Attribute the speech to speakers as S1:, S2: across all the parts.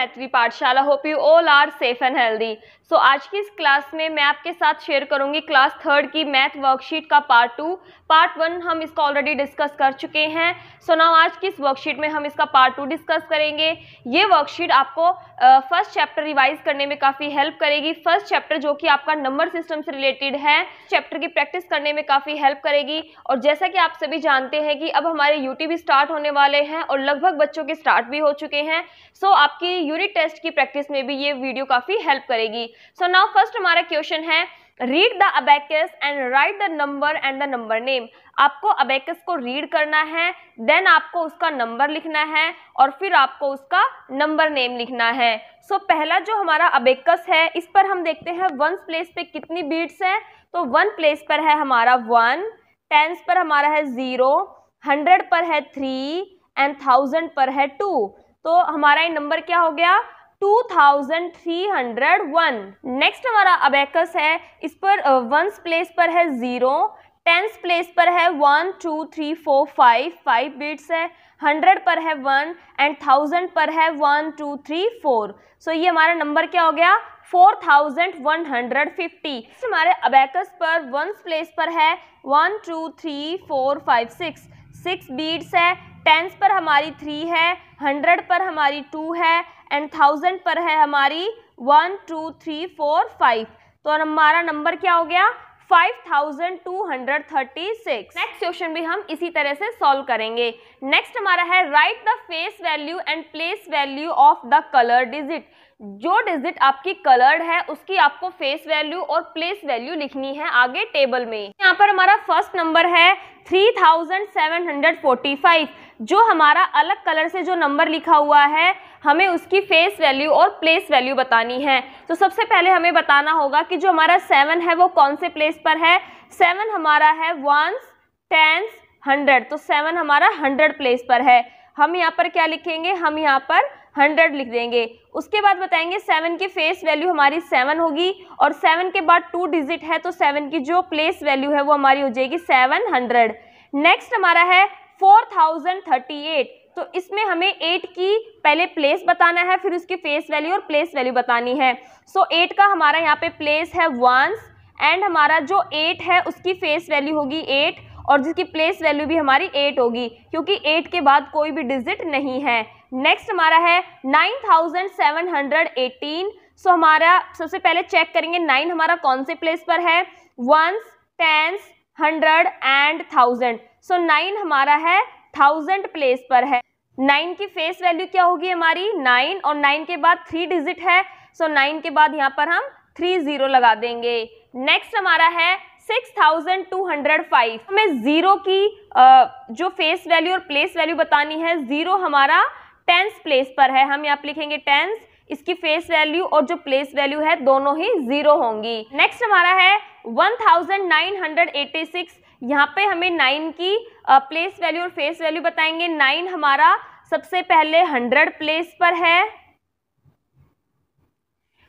S1: मैत्री Pathshala hope you all are safe and healthy so so, आज की इस क्लास में मैं आपके साथ शेयर करूंगी क्लास थर्ड की मैथ वर्कशीट का पार्ट टू पार्ट वन हम इसका ऑलरेडी डिस्कस कर चुके हैं सो so, नाउ आज की इस वर्कशीट में हम इसका पार्ट टू डिस्कस करेंगे ये वर्कशीट आपको फर्स्ट चैप्टर रिवाइज करने में काफ़ी हेल्प करेगी फर्स्ट चैप्टर जो कि आपका नंबर सिस्टम से रिलेटेड है चैप्टर की प्रैक्टिस करने में काफ़ी हेल्प करेगी और जैसा कि आप सभी जानते हैं कि अब हमारे यूटी स्टार्ट होने वाले हैं और लगभग बच्चों के स्टार्ट भी हो चुके हैं सो so, आपकी यूनिट टेस्ट की प्रैक्टिस में भी ये वीडियो काफ़ी हेल्प करेगी सो नाउ फर्स्ट हमारा क्वेश्चन है read the abacus and write the number and the number name आपको अबेकस को रीड करना है देन आपको उसका नंबर लिखना है और फिर आपको उसका नंबर नेम लिखना है सो so, पहला जो हमारा अबेकस है इस पर हम देखते हैं वन प्लेस पे कितनी बीट्स हैं तो वन प्लेस पर है हमारा वन टेंस पर हमारा है ज़ीरो हंड्रेड पर है थ्री एंड थाउजेंड पर है टू तो हमारा ये नंबर क्या हो गया 2301 नेक्स्ट हमारा अबेकस है इस पर वंस प्लेस पर है ज़ीरो टेंस प्लेस पर है one two three four five five beads है हंड्रेड पर है वन एंड थाउजेंड पर है one two three four so ये हमारा नंबर क्या हो गया four thousand one hundred fifty हमारे अबेकस पर वंस प्लेस पर है one two three four five six six beads है टेंस पर हमारी थ्री है हंड्रेड पर हमारी टू है एंड थाउजेंड पर है हमारी one two three four five तो हमारा नंबर क्या हो गया five thousand two hundred six next question भी हम इसी तरह से सॉल्व करेंगे नेक्स्ट हमारा है write the face value and place value of the colour digit जो डिजिट आपकी कलर्ड है उसकी आपको फेस वैल्यू और प्लेस वैल्यू लिखनी है आगे टेबल में यहाँ पर हमारा फर्स्ट नंबर है three thousand seven hundred forty five जो हमारा अलग कलर से जो नंबर लिखा हुआ है हमें उसकी फेस वैल्यू और प्लेस वैल्यू बतानी है तो सबसे पहले हमें बताना होगा कि जो हमारा सेवन है वो कौन से प्लेस पर है सेवन हमारा है वंस टेंस हंड्रेड तो सेवन हमारा हंड्रेड प्लेस पर है हम यहाँ पर क्या लिखेंगे हम यहाँ पर हंड्रेड लिख देंगे उसके बाद बताएंगे सेवन की फेस वैल्यू हमारी सेवन होगी और सेवन के बाद टू डिजिट है तो सेवन की जो प्लेस वैल्यू है वो हमारी हो जाएगी सेवन हंड्रेड नेक्स्ट हमारा है 4038 तो इसमें हमें 8 की पहले प्लेस बताना है फिर उसकी फेस वैल्यू और प्लेस वैल्यू बतानी है सो so, 8 का हमारा यहाँ पे प्लेस है वंस एंड हमारा जो 8 है उसकी फेस वैल्यू होगी 8 और जिसकी प्लेस वैल्यू भी हमारी 8 होगी क्योंकि 8 के बाद कोई भी डिजिट नहीं है नेक्स्ट हमारा है 9718 सो so, हमारा सबसे पहले चेक करेंगे नाइन हमारा कौन से प्लेस पर है ones tens hundred and thousand so so, nine हमारा है थाउजेंड प्लेस पर है नाइन की फेस वैल्यू क्या होगी हमारी नाइन और नाइन के बाद थ्री डिजिट है सो so, नाइन के बाद यहाँ पर हम थ्री जीरो लगा देंगे नेक्स्ट हमारा है six thousand two hundred five हमें जीरो की जो फेस वैल्यू और प्लेस वैल्यू बतानी है जीरो हमारा टेंस प्लेस पर है हम यहाँ पर लिखेंगे टेंस इसकी फेस वैल्यू और जो प्लेस वैल्यू है दोनों ही जीरो होंगी नेक्स्ट हमारा है 1986 यहाँ पे हमें नाइन की प्लेस वैल्यू और फेस वैल्यू बताएंगे नाइन हमारा सबसे पहले हंड्रेड प्लेस पर है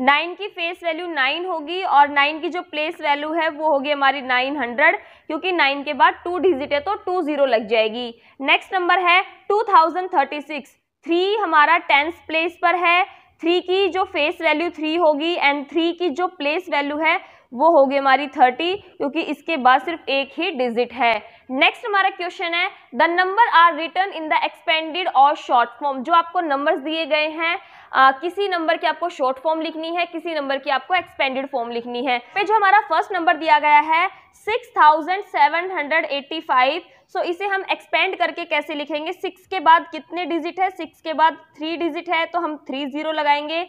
S1: नाइन की फेस वैल्यू नाइन होगी और नाइन की जो प्लेस वैल्यू है वो होगी हमारी नाइन हंड्रेड क्योंकि नाइन के बाद टू डिजिट है तो टू जीरो लग जाएगी नेक्स्ट नंबर है two thousand thirty six three हमारा टेंथ प्लेस पर है थ्री की जो फेस वैल्यू थ्री होगी एंड थ्री की जो प्लेस वैल्यू है वो होगी हमारी थर्टी क्योंकि इसके बाद सिर्फ एक ही डिजिट है नेक्स्ट हमारा क्वेश्चन है the number are written in the expanded और शॉर्ट फॉर्म जो आपको नंबर्स दिए गए हैं आ, किसी नंबर की आपको शॉर्ट फॉर्म लिखनी है किसी नंबर की आपको एक्सपेंडेड फॉर्म लिखनी है पे जो हमारा फर्स्ट नंबर दिया गया है six thousand seven hundred eighty five so इसे हम एक्सपेंड करके कैसे लिखेंगे सिक्स के बाद कितने डिजिट है सिक्स के बाद थ्री डिजिट है तो हम थ्री जीरो लगाएंगे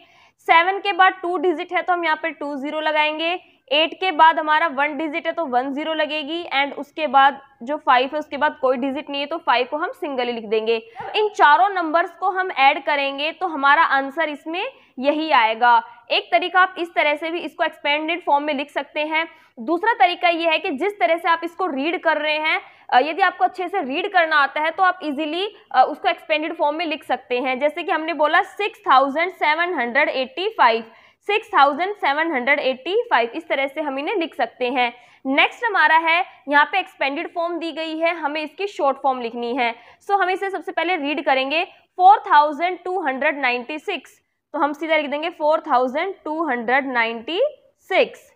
S1: सेवन के बाद टू डिजिट है तो हम यहाँ पर टू जीरो लगाएंगे एट के बाद हमारा वन डिजिट है तो वन जीरो लगेगी एंड उसके बाद जो फाइव है उसके बाद कोई डिजिट नहीं है तो फाइव को हम सिंगली लिख देंगे इन चारों नंबर्स को हम ऐड करेंगे तो हमारा आंसर इसमें यही आएगा एक तरीका आप इस तरह से भी इसको एक्सपेंडेड फॉर्म में लिख सकते हैं दूसरा तरीका ये है कि जिस तरह से आप इसको रीड कर रहे हैं यदि आपको अच्छे से रीड करना आता है तो आप इजीली उसको एक्सपेंडेड फॉर्म में लिख सकते हैं जैसे कि हमने बोला six thousand seven hundred eighty five six thousand seven hundred eighty five इस तरह से हम इन्हें लिख सकते हैं नेक्स्ट हमारा है यहाँ पे एक्सपेंडेड फॉर्म दी गई है हमें इसकी शॉर्ट फॉर्म लिखनी है सो so, हम इसे सबसे पहले रीड करेंगे four thousand two hundred ninety six तो हम सीधा लिख देंगे four thousand two hundred ninety six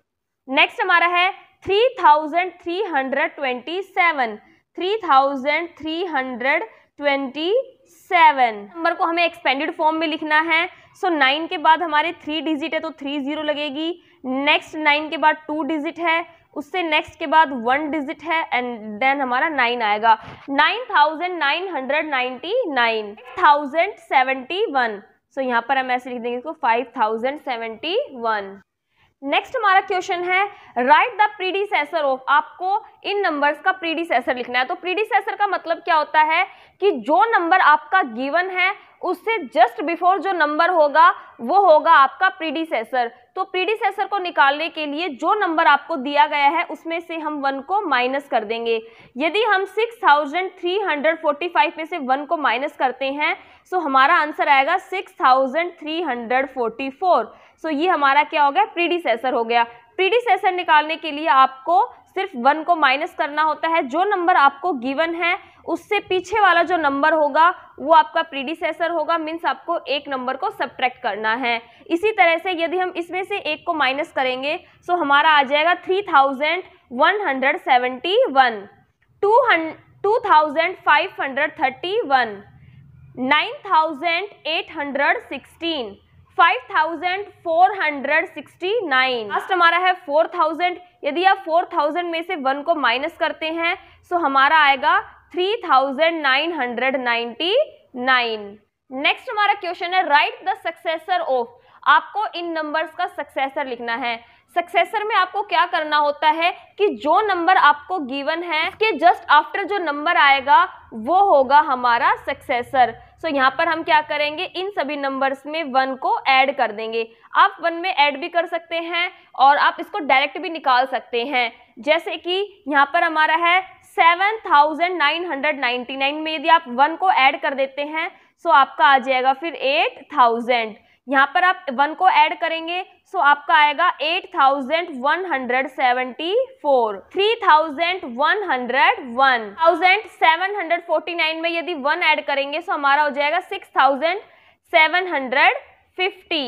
S1: next हमारा है three thousand three hundred twenty seven three thousand three hundred twenty seven number को हमें एक्सपेंडेड फॉर्म में लिखना है सो so, नाइन के बाद हमारे थ्री डिजिट है तो थ्री जीरो लगेगी नेक्स्ट नाइन के बाद टू डिजिट है उससे नेक्स्ट के बाद वन डिजिट है एंड देन हमारा नाइन आएगा nine thousand nine hundred ninety nine thousand seventy one so यहाँ पर हम ऐसे लिख देंगे इसको five thousand seventy one next हमारा क्वेश्चन है राइट द प्रीडिसेसर ऑफ आपको इन नंबर्स का प्रीडिसेसर लिखना है तो प्रीडिसेसर का मतलब क्या होता है कि जो नंबर आपका गिवन है उससे जस्ट बिफोर जो नंबर होगा वो होगा आपका प्रीडिसेसर तो प्रीडिसेसर को निकालने के लिए जो नंबर आपको दिया गया है उसमें से हम वन को माइनस कर देंगे यदि हम 6345 में से वन को माइनस करते हैं सो हमारा आंसर आएगा 6344 सो ये हमारा क्या हो गया प्रीडिसेसर हो गया प्रीडिसेसर निकालने के लिए आपको सिर्फ वन को माइनस करना होता है जो नंबर आपको गिवन है उससे पीछे वाला जो नंबर होगा वो आपका प्रीडिसेसर होगा मीन्स आपको एक नंबर को सब्ट्रैक्ट करना है इसी तरह से यदि हम इसमें से एक को माइनस करेंगे सो तो हमारा आ जाएगा three thousand one hundred seventy one two hundred two thousand five hundred thirty one nine thousand eight hundred sixteen 5469 last हमारा है 4000 यदि आप 4000 में से वन को माइनस करते हैं सो तो हमारा आएगा 3999 नेक्स्ट हमारा क्वेश्चन है राइट द सक्सेसर ऑफ आपको इन नंबर्स का सक्सेसर लिखना है सक्सेसर में आपको क्या करना होता है कि जो नंबर आपको गिवन है के जस्ट आफ्टर जो नंबर आएगा वो होगा हमारा सक्सेसर सो यहाँ पर हम क्या करेंगे इन सभी नंबर्स में वन को ऐड कर देंगे आप वन में ऐड भी कर सकते हैं और आप इसको डायरेक्ट भी निकाल सकते हैं जैसे कि यहाँ पर हमारा है seven thousand nine hundred nine में यदि आप वन को ऐड कर देते हैं सो आपका आ जाएगा फिर एट थाउजेंड यहाँ पर आप वन को ऐड करेंगे सो आपका आएगा eight thousand one hundred seventy four three thousand one hundred one thousand seven hundred forty nine में यदि वन ऐड करेंगे सो हमारा हो जाएगा six thousand seven hundred fifty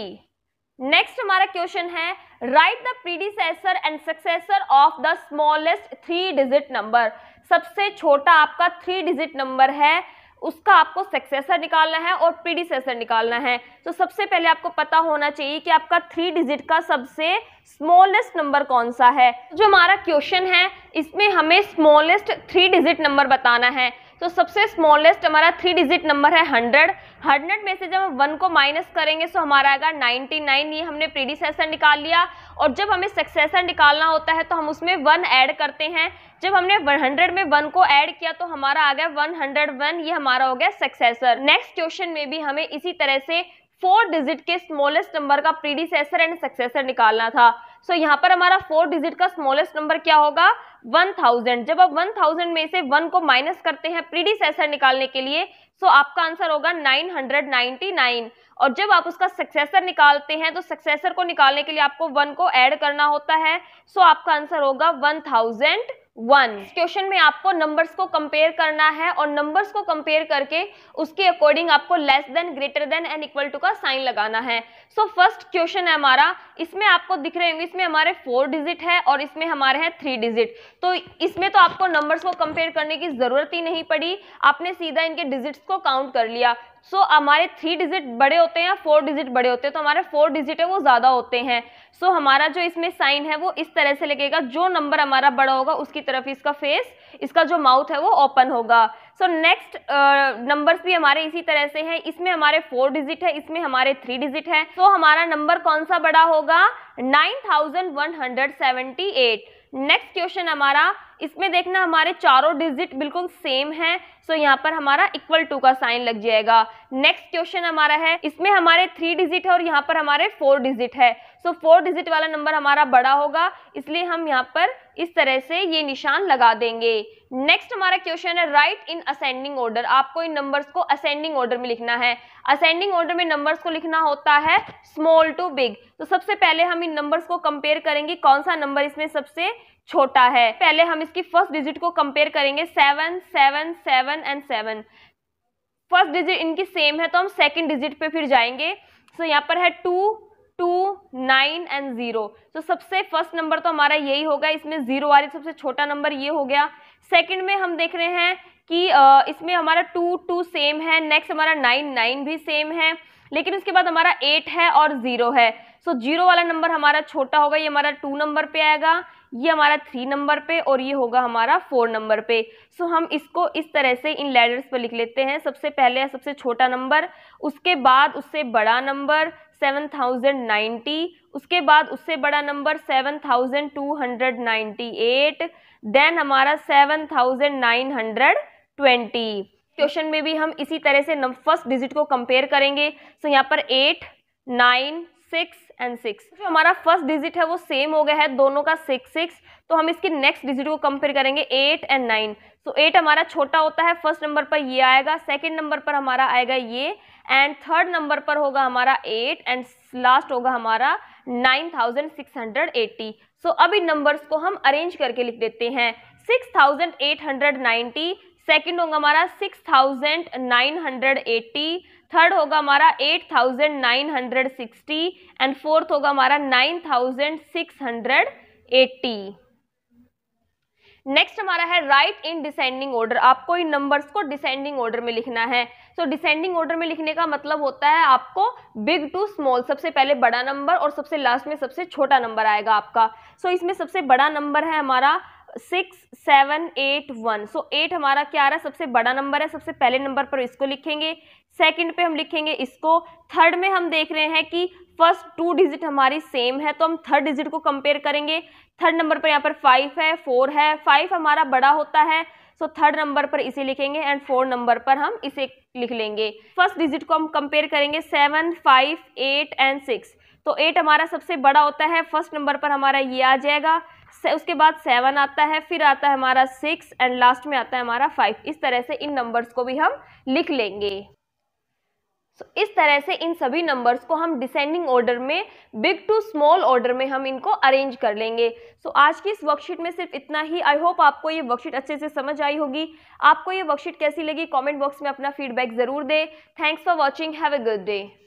S1: next हमारा क्वेश्चन है write the predecessor and successor of the smallest three digit number सबसे छोटा आपका थ्री डिजिट नंबर है उसका आपको सक्सेसर निकालना है और प्रीडिसेसर निकालना है तो सबसे पहले आपको पता होना चाहिए कि आपका थ्री डिजिट का सबसे स्मॉलेस्ट नंबर कौन सा है जो हमारा क्वेश्चन है इसमें हमें स्मॉलेस्ट थ्री डिजिट नंबर बताना है तो सबसे स्मॉलेस्ट हमारा थ्री डिजिट नंबर है हंड्रेड हंड्रेड में से जब हम वन को माइनस करेंगे तो हमारा आएगा नाइन्टी नाइन ये हमने प्रीडिसेसर निकाल लिया और जब हमें सक्सेसर निकालना होता है तो हम उसमें वन ऐड करते हैं जब हमने 100 में 1 को ऐड किया तो हमारा आ गया 101 ये हमारा हो गया सक्सेसर नेक्स्ट क्वेश्चन में भी हमें इसी तरह से फोर डिजिट के स्मॉलेस्ट नंबर का प्रीडिसेसर एंड सक्सेसर निकालना था सो so, यहाँ पर हमारा फोर डिजिट का स्मॉलेस्ट नंबर क्या होगा 1000 जब आप 1000 में से 1 को माइनस करते हैं प्रीडिसेसर निकालने के लिए सो so आपका आंसर होगा 999 और जब आप उसका सक्सेसर निकालते हैं तो सक्सेसर को निकालने के लिए आपको 1 को ऐड करना होता है सो so आपका आंसर होगा 1000 वन क्वेश्चन में आपको नंबर्स को कंपेयर करना है और नंबर्स को कंपेयर करके उसके अकॉर्डिंग आपको less than greater than and equal to का साइन लगाना है सो फर्स्ट क्वेश्चन है हमारा इसमें आपको दिख रहे होंगे इसमें हमारे फोर डिजिट है और इसमें हमारे हैं थ्री डिजिट तो इसमें तो आपको नंबर्स को कंपेयर करने की जरूरत ही नहीं पड़ी आपने सीधा इनके डिजिट्स को काउंट कर लिया सो so, हमारे थ्री डिजिट बड़े होते हैं फोर डिजिट बड़े होते हैं तो हमारे फोर डिजिट है वो ज़्यादा होते हैं सो so, हमारा जो इसमें साइन है वो इस तरह से लगेगा जो नंबर हमारा बड़ा होगा उसकी तरफ इसका फेस इसका जो माउथ है वो ओपन होगा सो नेक्स्ट नंबर्स भी हमारे इसी तरह से हैं इसमें हमारे फोर डिजिट है इसमें हमारे थ्री डिजिट है सो so, हमारा नंबर कौन सा बड़ा होगा नाइन नेक्स्ट क्वेश्चन हमारा इसमें देखना हमारे चारों डिजिट बिल्कुल सेम है सो यहाँ पर हमारा इक्वल टू का साइन लग जाएगा नेक्स्ट क्वेश्चन हमारा है इसमें हमारे थ्री डिजिट है और यहाँ पर हमारे फोर डिजिट है सो फोर डिजिट वाला नंबर हमारा बड़ा होगा इसलिए हम यहाँ पर इस तरह से ये निशान लगा देंगे नेक्स्ट हमारा क्वेश्चन है राइट इन असेंडिंग ऑर्डर आपको इन नंबर्स को असेंडिंग ऑर्डर में लिखना है असेंडिंग ऑर्डर में नंबर्स को लिखना होता है स्मॉल टू बिग तो सबसे पहले हम इन नंबर्स को कंपेयर करेंगे कौन सा नंबर इसमें सबसे छोटा है पहले हम इसकी फर्स्ट डिजिट को कंपेयर करेंगे seven seven seven and seven first digit इनकी सेम है तो हम सेकेंड डिजिट पे फिर जाएंगे सो so, यहाँ पर है two two nine and zero तो सबसे फर्स्ट नंबर तो हमारा यही होगा इसमें ज़ीरो वाली सबसे छोटा नंबर ये हो गया सेकंड में हम देख रहे हैं कि इसमें हमारा टू टू सेम है नेक्स्ट हमारा नाइन नाइन भी सेम है लेकिन उसके बाद हमारा एट है और ज़ीरो है सो so, जीरो वाला नंबर हमारा छोटा होगा ये हमारा टू नंबर पे आएगा ये हमारा थ्री नंबर पे और ये होगा हमारा फोर नंबर पे सो हम इसको इस तरह से इन लेटर्स पर लिख लेते हैं सबसे पहले सबसे छोटा नंबर उसके बाद उससे बड़ा नंबर सेवन थाउजेंड नाइन्टी उसके बाद उससे बड़ा number seven thousand two hundred ninety eight then हमारा seven thousand nine hundred twenty question में भी हम इसी तरह से फर्स्ट डिजिट को कंपेयर करेंगे सो so, यहाँ पर eight nine six and six जो हमारा फर्स्ट डिजिट है वो सेम हो गया है दोनों का सिक्स सिक्स तो हम इसके नेक्स्ट डिजिट को कंपेयर करेंगे eight and nine so eight हमारा छोटा होता है फर्स्ट नंबर पर ये आएगा सेकंड नंबर पर हमारा आएगा ये एंड थर्ड नंबर पर होगा हमारा एट एंड लास्ट होगा हमारा nine thousand six hundred eighty so अब इन नंबर्स को हम अरेंज करके लिख देते हैं six thousand eight hundred ninety second होगा हमारा six thousand nine hundred eighty third होगा हमारा 8,960 एंड फोर्थ होगा हमारा 9,680 नेक्स्ट हमारा है राइट इन डिसेंडिंग ऑर्डर आपको इन नंबर्स को डिसेंडिंग ऑर्डर में लिखना है सो डिसेंडिंग ऑर्डर में लिखने का मतलब होता है आपको बिग टू स्मॉल सबसे पहले बड़ा नंबर और सबसे लास्ट में सबसे छोटा नंबर आएगा आपका सो so, इसमें सबसे बड़ा नंबर है हमारा six seven eight one so eight हमारा क्या आ रहा है सबसे बड़ा नंबर है सबसे पहले नंबर पर इसको लिखेंगे सेकंड पे हम लिखेंगे इसको थर्ड में हम देख रहे हैं कि फर्स्ट टू डिजिट हमारी सेम है तो हम थर्ड डिजिट को कंपेयर करेंगे थर्ड नंबर पर यहाँ पर फाइव है फोर है फाइव हमारा बड़ा होता है सो थर्ड नंबर पर इसे लिखेंगे एंड फोर नंबर पर हम इसे लिख लेंगे फर्स्ट डिजिट को हम कंपेयर करेंगे seven five eight and six तो एट हमारा सबसे बड़ा होता है फर्स्ट नंबर पर हमारा ये आ जाएगा उसके बाद सेवन आता है फिर आता है हमारा सिक्स एंड लास्ट में आता है हमारा फाइव इस तरह से इन नंबर्स को भी हम लिख लेंगे सो so, इस तरह से इन सभी नंबर्स को हम डिसेंडिंग ऑर्डर में बिग टू स्मॉल ऑर्डर में हम इनको अरेंज कर लेंगे सो so, आज की इस वर्कशीट में सिर्फ इतना ही आई होप आपको ये वर्कशीट अच्छे से समझ आई होगी आपको ये वर्कशीट कैसी लगी कमेंट बॉक्स में अपना फीडबैक ज़रूर दें thanks for watching have a good day